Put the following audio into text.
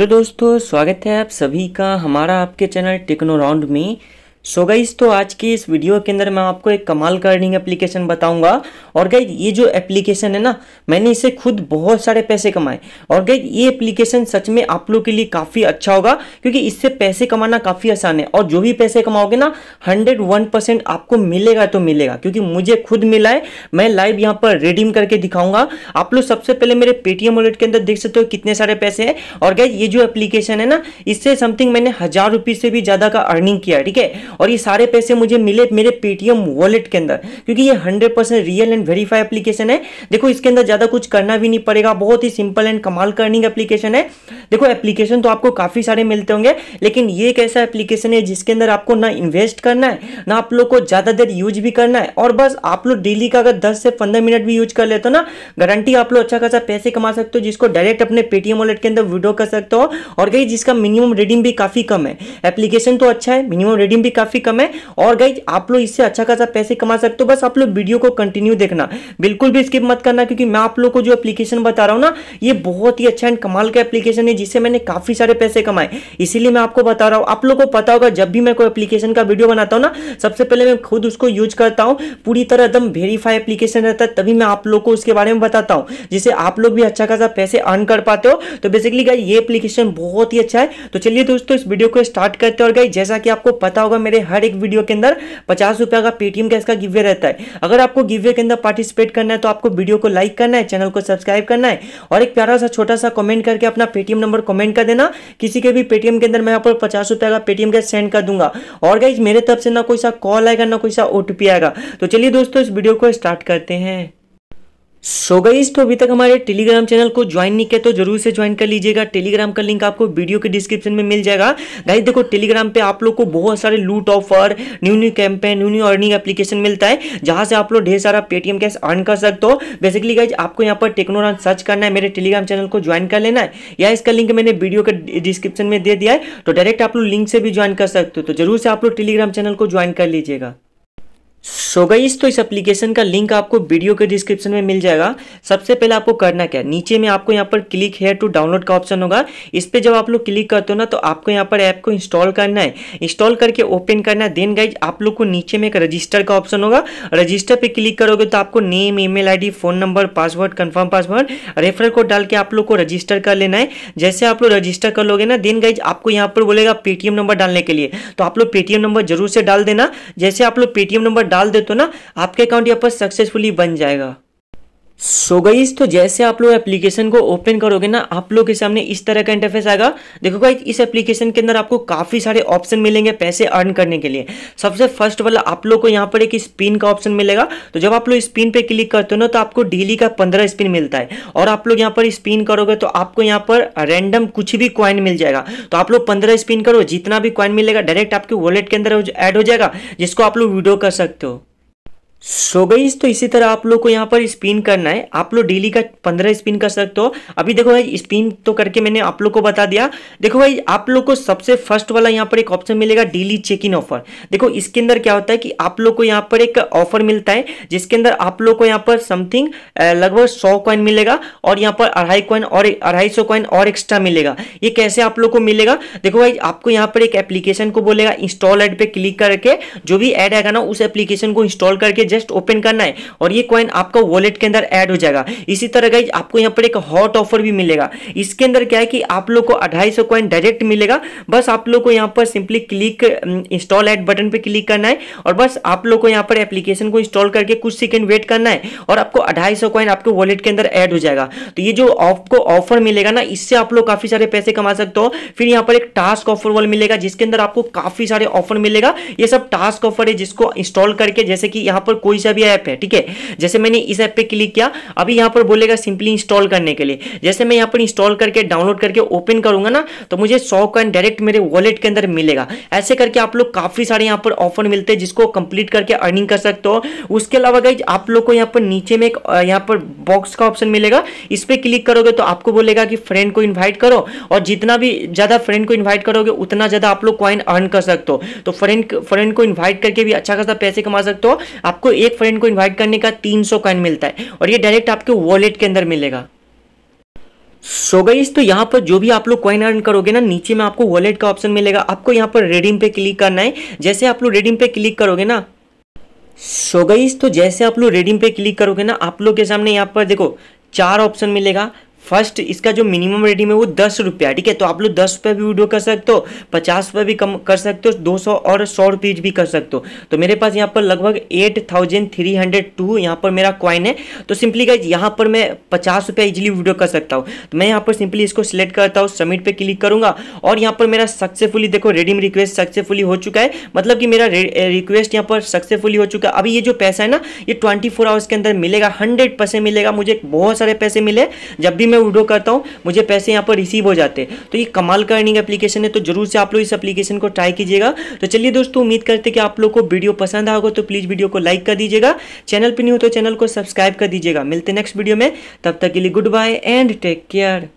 hello दोस्तों स्वागत है आप सभी का हमारा आपके चैनल टेक्नो राउंड में सो so गाइज तो आज की इस वीडियो के अंदर मैं आपको एक कमाल का अर्निंग एप्लीकेशन बताऊंगा और गाइज ये जो एप्लीकेशन है ना मैंने इसे खुद बहुत सारे पैसे कमाए और गाइज ये एप्लीकेशन सच में आप लोग के लिए काफ़ी अच्छा होगा क्योंकि इससे पैसे कमाना काफ़ी आसान है और जो भी पैसे कमाओगे ना हंड्रेड वन परसेंट आपको मिलेगा तो मिलेगा क्योंकि मुझे खुद मिला है मैं लाइव यहाँ पर रिडीम करके दिखाऊंगा आप लोग सबसे पहले मेरे पेटीएम वॉलेट के अंदर देख सकते हो कितने सारे पैसे हैं और गई ये जो एप्लीकेशन है ना इससे समथिंग मैंने हज़ार से भी ज़्यादा का अर्निंग किया ठीक है और ये सारे पैसे मुझे मिले मेरे पेटीएम वॉलेट के अंदर क्योंकि ये hundred percent real and verify application है देखो इसके अंदर ज़्यादा कुछ करना भी नहीं पड़ेगा बहुत ही सिंपल एंड कमाल करनिंग एप्लीकेशन है देखो एप्लीकेशन तो आपको काफ़ी सारे मिलते होंगे लेकिन ये एक ऐसा एप्लीकेशन है जिसके अंदर आपको ना इन्वेस्ट करना है ना आप लोग को ज़्यादा देर यूज भी करना है और बस आप लोग डेली का अगर दस से पंद्रह मिनट भी यूज कर लेते हो ना गारंटी आप लोग अच्छा खासा पैसे कमा सकते हो जिसको डायरेक्ट अपने पेटीएम वॉलेट के अंदर विड्रो कर सकते हो और कहीं जिसका मिनिमम रेडिंग भी काफ़ी कम है एप्लीकेशन तो अच्छा है मिनिमम रेडिंग भी काफ़ी काफी कम है और गाइज आप लोग इससे अच्छा खासा पैसे कमा सकते हो बस आप लोग वीडियो को कंटिन्यू देखना बिल्कुल भी स्किप मत करना क्योंकि मैं आप लोग को जो एप्लीकेशन बता रहा हूँ ना ये बहुत ही अच्छा एंड कमाल का एप्लीकेशन है जिससे मैंने काफी सारे पैसे कमाए इसीलिए मैं आपको बता रहा हूँ आप लोग को पता होगा जब भी मैं कोई एप्लीकेशन का वीडियो बनाता हूँ ना सबसे पहले मैं खुद उसको यूज करता हूँ पूरी तरह एकदम वेरीफाई एप्लीकेशन रहता है तभी मैं आप लोग को उसके बारे में बताता हूँ जिससे आप लोग भी अच्छा खासा पैसे अर्न कर पाते हो तो बेसिकली गाई ये एप्लीकेशन बहुत ही अच्छा है तो चलिए दोस्तों इस वीडियो को स्टार्ट करते हो और गाई जैसा कि आपको पता होगा मेरे मेरे हर एक वीडियो के अंदर पचास रुपया का पेटीएम कैश का गिव्य रहता है अगर आपको गिव्य के अंदर पार्टिसिपेट करना है तो आपको वीडियो को लाइक करना है चैनल को सब्सक्राइब करना है और एक प्यारा सा छोटा सा कमेंट करके अपना पेटीएम नंबर कमेंट कर देना किसी के भी पेटीएम के अंदर मैं आपको पचास का पेटीएम कैश सेंड कर दूंगा और गाइज मेरे तरफ से ना कोई सा कॉल आएगा ना कोई सा ओ आएगा तो चलिए दोस्तों इस वीडियो को स्टार्ट करते हैं सो गईज तो अभी तक हमारे टेलीग्राम चैनल को ज्वाइन नहीं किया तो जरूर से ज्वाइन कर लीजिएगा टेलीग्राम का लिंक आपको वीडियो के डिस्क्रिप्शन में मिल जाएगा गाइज देखो टेलीग्राम पे आप लोग को बहुत सारे loot offer new new campaign new new earning application मिलता है जहां से आप लोग ढेर सारा पेटीएम कैश अर्न कर सकते हो बेसिकली गाइज आपको यहाँ पर टेक्नोरान सर्च करना है मेरे टेलीग्राम चैनल को ज्वाइन कर लेना है या इसका लिंक मैंने वीडियो के डिस्क्रिप्शन में दे दिया है तो डायरेक्ट आप लोग लिंक से भी ज्वाइन कर सकते हो तो जरूर से आप लोग टेलीग्राम चैनल को ज्वाइन कर लीजिएगा सो so गई तो इस एप्लीकेशन का लिंक आपको वीडियो के डिस्क्रिप्शन में मिल जाएगा सबसे पहले आपको करना क्या नीचे में आपको यहाँ पर क्लिक हेयर टू डाउनलोड का ऑप्शन होगा इस पर जब आप लोग क्लिक करते हो ना तो आपको यहाँ पर ऐप को इंस्टॉल करना है इंस्टॉल करके ओपन करना है देन गाइज आप लोग को नीचे में एक रजिस्टर का ऑप्शन होगा रजिस्टर पर क्लिक करोगे तो आपको name email phone number password confirm password referral code डाल के आप लोग को रजिस्टर कर लेना है जैसे आप लोग रजिस्टर कर लोगे ना देन गाइज आपको यहाँ पर बोलेगा पेटीएम नंबर डालने के लिए तो आप लोग पेटीएम नंबर जरूर से डाल देना जैसे आप लोग पेटीएम नंबर डाल दे तो ना आपके अकाउंट यहाँ पर सक्सेसफुली बन जाएगा सो so तो जैसे आप लोग एप्लीकेशन को ओपन करोगे ना आप लोग के सामने इस तरह का इंटरफेस आएगा देखो भाई इस एप्लीकेशन के अंदर आपको काफ़ी सारे ऑप्शन मिलेंगे पैसे अर्न करने के लिए सबसे फर्स्ट वाला आप लोग को यहाँ पर एक स्पिन का ऑप्शन मिलेगा तो जब आप लोग स्पिन पे क्लिक करते हो ना तो आपको डेली का पंद्रह स्पिन मिलता है और आप लोग यहाँ पर स्पिन करोगे तो आपको यहाँ पर रैंडम कुछ भी क्वाइन मिल जाएगा तो आप लोग पंद्रह स्पिन करो जितना भी क्वाइन मिलेगा डायरेक्ट आपके वॉलेट के अंदर एड हो जाएगा जिसको आप लोग वीडियो कर सकते हो सो so गई तो इसी तरह आप लोग को यहाँ पर स्पिन करना है आप लोग डेली का पंद्रह स्पिन कर सकते हो अभी देखो भाई स्पिन तो करके मैंने आप लोग को बता दिया देखो भाई आप लोग को सबसे फर्स्ट वाला यहाँ पर एक ऑप्शन मिलेगा डेली चेक इन ऑफर देखो इसके अंदर क्या होता है कि आप लोग को यहाँ पर एक ऑफर मिलता है जिसके अंदर आप लोग को यहाँ पर समथिंग लगभग सौ कॉइन मिलेगा और यहाँ पर अढ़ाई कॉइन और अढ़ाई सौ कॉइन और एक्स्ट्रा मिलेगा ये कैसे आप लोग को मिलेगा देखो भाई आपको यहाँ पर एक एप्लीकेशन को बोलेगा इंस्टॉल एड पे क्लिक करके जो भी एड आएगा ना उस एप्लीकेशन को इंस्टॉल करके जस्ट ओपन करना है और ये कॉइन आपका वॉलेट के अंदर ऐड हो जाएगा इसी तरह गाइज आपको यहाँ पर एक हॉट ऑफर भी मिलेगा इसके अंदर क्या है कि आप लोग को अढ़ाई सौ कॉइन डायरेक्ट मिलेगा बस आप लोग को यहाँ पर simply click install add button पर क्लिक करना है और बस आप लोग को यहाँ पर एप्लीकेशन को इंस्टॉल करके कुछ सेकेंड वेट करना है और आपको अढ़ाई सौ कॉइन आपके वॉलेट के अंदर ऐड हो जाएगा तो ये जो आपको ऑफर मिलेगा ना इससे आप लोग काफी सारे पैसे कमा सकते हो फिर यहाँ पर एक टास्क ऑफर वाल मिलेगा जिसके अंदर आपको काफी सारे ऑफर मिलेगा ये सब टास्क ऑफर है जिसको इंस्टॉल करके जैसे कि यहाँ पर पर कोई सा भी ऐप है ठीक है जैसे मैंने इस ऐप पे क्लिक किया अभी यहाँ पर बोलेगा सिंपली इंस्टॉल करने के लिए जैसे मैं यहाँ पर इंस्टॉल करके डाउनलोड करके ओपन करूंगा ना तो मुझे सौ कॉइन डायरेक्ट मेरे वॉलेट के अंदर मिलेगा ऐसे करके आप लोग काफी सारे यहाँ पर ऑफर मिलते हैं जिसको कंप्लीट करके अर्निंग कर सकते हो उसके अलावा गई आप लोग को यहाँ पर नीचे में एक यहाँ पर बॉक्स का ऑप्शन मिलेगा इस पर क्लिक करोगे तो आपको बोलेगा कि फ्रेंड को इन्वाइट करो और जितना भी ज़्यादा फ्रेंड को इन्वाइट करोगे उतना ज़्यादा आप लोग कॉइन अर्न कर सकते हो तो फ्रेंड फ्रेंड को इन्वाइट करके भी अच्छा खासा पैसे कमा सकते हो आपको आपको एक फ्रेंड को इन्वाइट करने का 300 कॉइन मिलता है और ये डायरेक्ट आपके वॉलेट के अंदर मिलेगा सो so गईस तो यहाँ पर जो भी आप लोग कॉइन अर्न करोगे ना नीचे में आपको वॉलेट का ऑप्शन मिलेगा आपको यहाँ पर रेडीम पे क्लिक करना है जैसे आप लोग रेडीम पे क्लिक करोगे ना सो so गईस तो जैसे आप लोग रेडीम पे क्लिक करोगे ना आप लोग के सामने यहाँ पर देखो चार ऑप्शन मिलेगा फर्स्ट इसका जो मिनिमम रेडिंग है वो दस रुपया ठीक है तो आप लोग दस रुपये भी वीडियो कर सकते हो पचास रुपये भी कम कर सकते हो दो सौ और सौ रुपीज़ भी कर सकते हो तो मेरे पास यहाँ पर लगभग eight thousand three hundred two यहाँ पर मेरा कॉइन है तो सिंपली गाइज यहाँ पर मैं पचास रुपया ईजिली वीडियो कर सकता हूँ तो मैं यहाँ पर सिंपली इसको सिलेक्ट करता हूँ सबमिट पर क्लिक करूँगा और यहाँ पर मेरा सक्सेसफुली देखो रेडीम रिक्वेस्ट सक्सेसफुली हो चुका है मतलब कि मेरा रिक्वेस्ट eh, यहाँ पर सक्सेसफुली हो चुका है अभी ये जो पैसा है ना ये ट्वेंटी फोर आवर्स के अंदर मिलेगा हंड्रेड मिलेगा मुझे बहुत सारे पैसे मिले जब भी मैं विड्रो करता हूँ मुझे पैसे यहाँ पर रिसीव हो जाते हैं तो ये कमाल का अर्निंग एप्लीकेशन है तो जरूर से आप लोग इस एप्लीकेशन को ट्राई कीजिएगा तो चलिए दोस्तों उम्मीद करते कि आप लोग को वीडियो पसंद आएगा तो प्लीज़ वीडियो को लाइक कर दीजिएगा चैनल पर नहीं हो तो चैनल को सब्सक्राइब कर दीजिएगा मिलते नेक्स्ट वीडियो में तब तक के लिए goodbye and take care